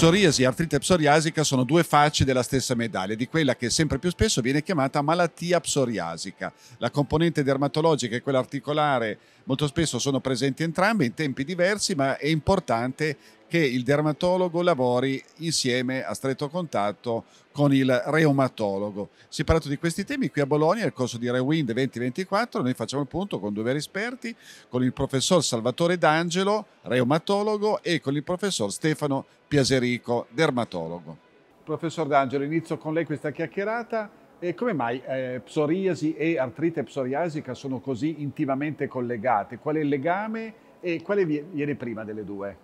Psoriasi e artrite psoriasica sono due facce della stessa medaglia, di quella che sempre più spesso viene chiamata malattia psoriasica. La componente dermatologica e quella articolare molto spesso sono presenti entrambe in tempi diversi, ma è importante che il dermatologo lavori insieme a stretto contatto con il reumatologo. Si è parlato di questi temi qui a Bologna nel corso di Rewind 2024, noi facciamo il punto con due veri esperti, con il professor Salvatore D'Angelo, reumatologo, e con il professor Stefano Piaserico, dermatologo. Professor D'Angelo, inizio con lei questa chiacchierata. E come mai eh, psoriasi e artrite psoriasica sono così intimamente collegate? Qual è il legame e quale viene prima delle due?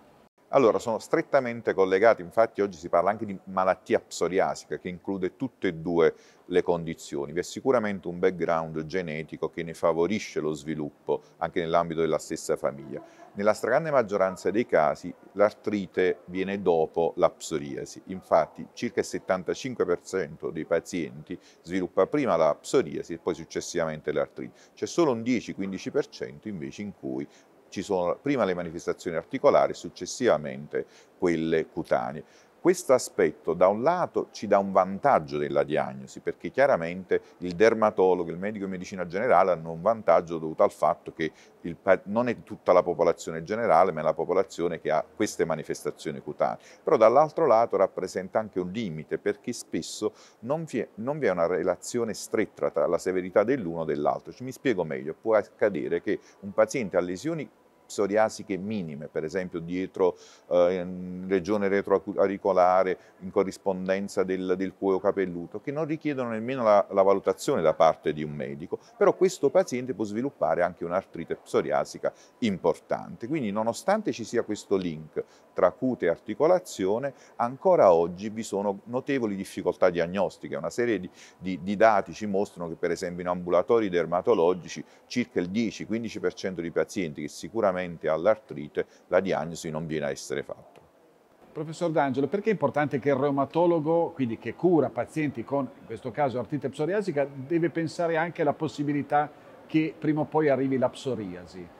Allora, sono strettamente collegati, infatti oggi si parla anche di malattia psoriasica che include tutte e due le condizioni. Vi è sicuramente un background genetico che ne favorisce lo sviluppo anche nell'ambito della stessa famiglia. Nella stragrande maggioranza dei casi l'artrite viene dopo la psoriasi, infatti circa il 75% dei pazienti sviluppa prima la psoriasi e poi successivamente l'artrite. C'è solo un 10-15% invece in cui ci sono prima le manifestazioni articolari successivamente quelle cutanee. Questo aspetto da un lato ci dà un vantaggio della diagnosi perché chiaramente il dermatologo, il medico di medicina generale hanno un vantaggio dovuto al fatto che il, non è tutta la popolazione generale ma è la popolazione che ha queste manifestazioni cutanee. Però dall'altro lato rappresenta anche un limite perché spesso non vi è, non vi è una relazione stretta tra la severità dell'uno e dell'altro. Mi spiego meglio, può accadere che un paziente ha lesioni psoriasiche minime, per esempio dietro eh, regione retroauricolare in corrispondenza del, del, cuoio capelluto, che non richiedono nemmeno la, la, valutazione da parte di un medico, però questo paziente può sviluppare anche un'artrite psoriasica importante. Quindi nonostante ci sia questo link tra cute e articolazione, ancora oggi vi sono notevoli difficoltà diagnostiche, una serie di, di, di dati ci mostrano che per esempio in ambulatori dermatologici circa il 10-15% dei pazienti che sicuramente solamente all'artrite, la diagnosi non viene a essere fatta. Professor D'Angelo, perché è importante che il reumatologo, quindi che cura pazienti con, in questo caso, artrite psoriasica, deve pensare anche alla possibilità che prima o poi arrivi la psoriasi?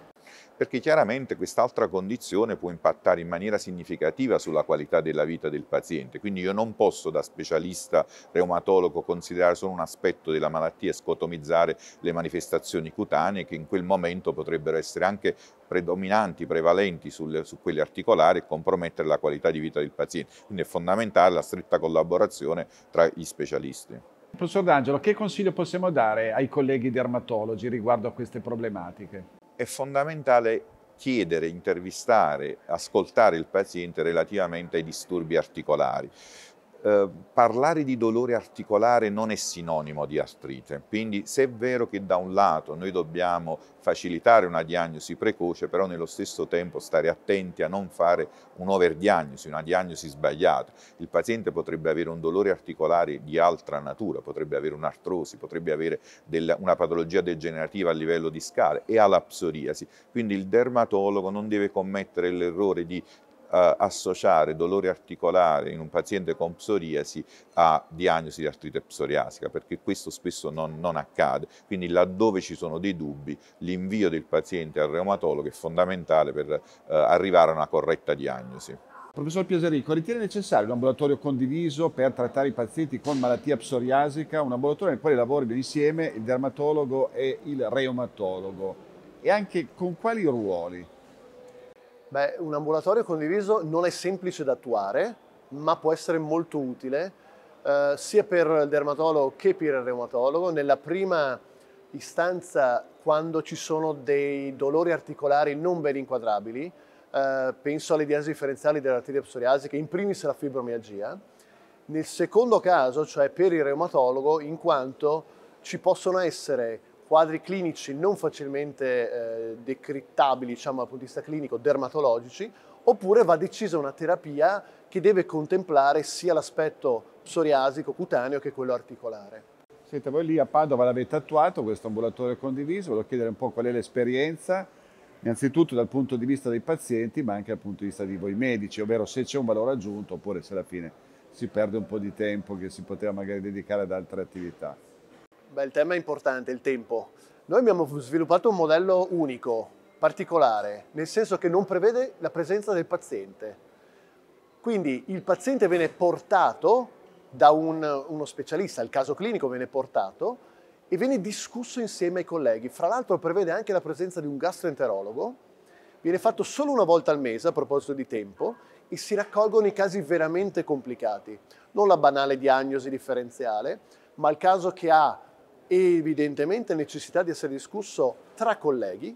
perché chiaramente quest'altra condizione può impattare in maniera significativa sulla qualità della vita del paziente. Quindi io non posso da specialista reumatologo considerare solo un aspetto della malattia e scotomizzare le manifestazioni cutanee che in quel momento potrebbero essere anche predominanti, prevalenti sulle, su quelle articolari e compromettere la qualità di vita del paziente. Quindi è fondamentale la stretta collaborazione tra gli specialisti. Professor D'Angelo, che consiglio possiamo dare ai colleghi dermatologi riguardo a queste problematiche? è fondamentale chiedere, intervistare, ascoltare il paziente relativamente ai disturbi articolari eh, parlare di dolore articolare non è sinonimo di artrite, quindi se è vero che da un lato noi dobbiamo facilitare una diagnosi precoce, però nello stesso tempo stare attenti a non fare un'overdiagnosi, una diagnosi sbagliata. Il paziente potrebbe avere un dolore articolare di altra natura, potrebbe avere un'artrosi, potrebbe avere del, una patologia degenerativa a livello di scale e alla psoriasi, quindi il dermatologo non deve commettere l'errore di associare dolore articolare in un paziente con psoriasi a diagnosi di artrite psoriasica, perché questo spesso non, non accade. Quindi laddove ci sono dei dubbi, l'invio del paziente al reumatologo è fondamentale per eh, arrivare a una corretta diagnosi. Professor Piaserico, ritiene necessario un ambulatorio condiviso per trattare i pazienti con malattia psoriasica, un ambulatorio nel quale lavorino insieme il dermatologo e il reumatologo? E anche con quali ruoli? Beh, un ambulatorio condiviso non è semplice da attuare, ma può essere molto utile eh, sia per il dermatologo che per il reumatologo. Nella prima istanza, quando ci sono dei dolori articolari non ben inquadrabili, eh, penso alle diasi differenziali dell'arteria psoriasica, in primis la fibromialgia. Nel secondo caso, cioè per il reumatologo, in quanto ci possono essere quadri clinici non facilmente eh, decrittabili diciamo, dal punto di vista clinico, dermatologici, oppure va decisa una terapia che deve contemplare sia l'aspetto psoriasico cutaneo che quello articolare. Senta, voi lì a Padova l'avete attuato questo ambulatorio condiviso, volevo chiedere un po' qual è l'esperienza, innanzitutto dal punto di vista dei pazienti, ma anche dal punto di vista di voi medici, ovvero se c'è un valore aggiunto oppure se alla fine si perde un po' di tempo che si poteva magari dedicare ad altre attività. Beh, il tema è importante, il tempo. Noi abbiamo sviluppato un modello unico, particolare, nel senso che non prevede la presenza del paziente. Quindi il paziente viene portato da un, uno specialista, il caso clinico viene portato e viene discusso insieme ai colleghi. Fra l'altro prevede anche la presenza di un gastroenterologo, viene fatto solo una volta al mese a proposito di tempo e si raccolgono i casi veramente complicati, non la banale diagnosi differenziale, ma il caso che ha e evidentemente necessità di essere discusso tra colleghi,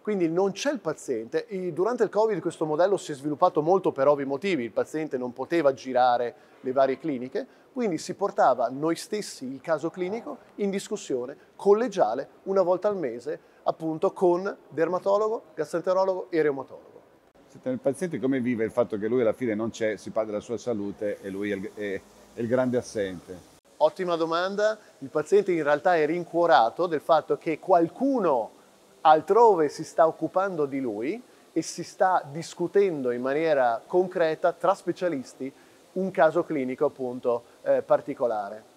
quindi non c'è il paziente. Durante il Covid questo modello si è sviluppato molto per ovvi motivi, il paziente non poteva girare le varie cliniche, quindi si portava noi stessi il caso clinico in discussione collegiale una volta al mese appunto con dermatologo, gastroenterologo e reumatologo. Senta, il paziente come vive il fatto che lui alla fine non c'è, si parla della sua salute e lui è il, è, è il grande assente? Ottima domanda, il paziente in realtà è rincuorato del fatto che qualcuno altrove si sta occupando di lui e si sta discutendo in maniera concreta tra specialisti un caso clinico appunto eh, particolare.